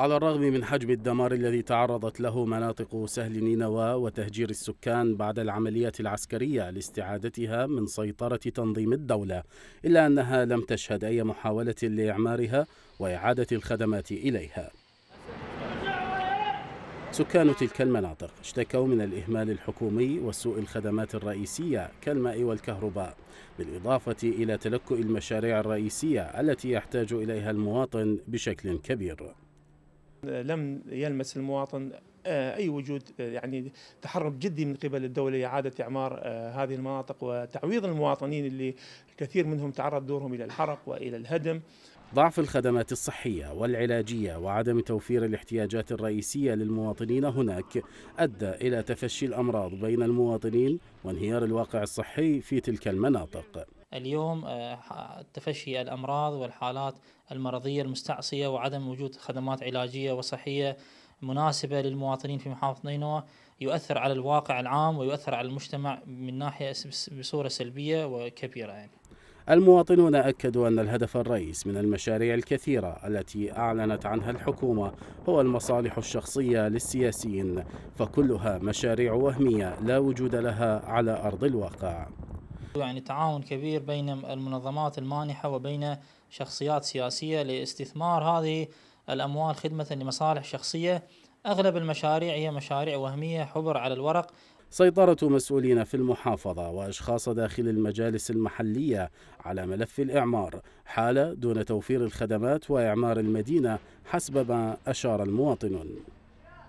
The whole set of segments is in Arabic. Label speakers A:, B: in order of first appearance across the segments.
A: على الرغم من حجم الدمار الذي تعرضت له مناطق سهل نينوى وتهجير السكان بعد العملية العسكرية لاستعادتها من سيطرة تنظيم الدولة إلا أنها لم تشهد أي محاولة لإعمارها وإعادة الخدمات إليها سكان تلك المناطق اشتكوا من الإهمال الحكومي وسوء الخدمات الرئيسية كالماء والكهرباء بالإضافة إلى تلكؤ المشاريع الرئيسية التي يحتاج إليها المواطن بشكل كبير
B: لم يلمس المواطن آه، اي وجود آه، يعني تحرك جدي من قبل الدوله لاعاده اعمار آه، هذه المناطق وتعويض المواطنين اللي الكثير منهم تعرض دورهم الى الحرق والى الهدم.
A: ضعف الخدمات الصحيه والعلاجيه وعدم توفير الاحتياجات الرئيسيه للمواطنين هناك ادى الى تفشي الامراض بين المواطنين وانهيار الواقع الصحي في تلك المناطق.
C: اليوم آه، تفشي الأمراض والحالات المرضية المستعصية وعدم وجود خدمات علاجية وصحية مناسبة للمواطنين في محافظة نينوى يؤثر على الواقع العام ويؤثر على المجتمع من ناحية بصورة سلبية وكبيرة يعني.
A: المواطنون أكدوا أن الهدف الرئيس من المشاريع الكثيرة التي أعلنت عنها الحكومة هو المصالح الشخصية للسياسيين فكلها مشاريع وهمية لا وجود لها على أرض الواقع
C: يعني تعاون كبير بين المنظمات المانحة وبين شخصيات سياسية لاستثمار هذه الأموال خدمة لمصالح شخصية أغلب المشاريع هي مشاريع وهمية حبر على الورق
A: سيطرة مسؤولين في المحافظة وأشخاص داخل المجالس المحلية على ملف الإعمار حالة دون توفير الخدمات وإعمار المدينة حسب ما أشار المواطنون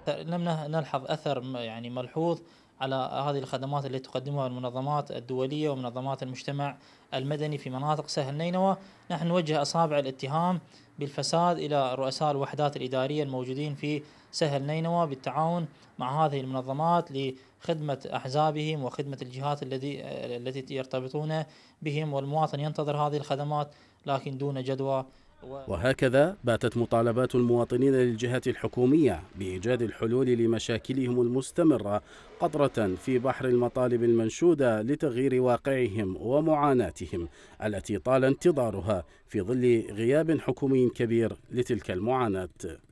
C: لم نلحظ أثر يعني ملحوظ على هذه الخدمات التي تقدمها المنظمات الدولية ومنظمات المجتمع المدني في مناطق سهل نينوى نحن نوجه أصابع الاتهام بالفساد إلى رؤساء الوحدات الإدارية الموجودين في سهل نينوى بالتعاون مع هذه المنظمات لخدمة أحزابهم وخدمة الجهات الذي التي يرتبطون بهم والمواطن ينتظر هذه الخدمات لكن دون جدوى
A: وهكذا باتت مطالبات المواطنين للجهات الحكومية بإيجاد الحلول لمشاكلهم المستمرة قطرة في بحر المطالب المنشودة لتغيير واقعهم ومعاناتهم التي طال انتظارها في ظل غياب حكومي كبير لتلك المعاناة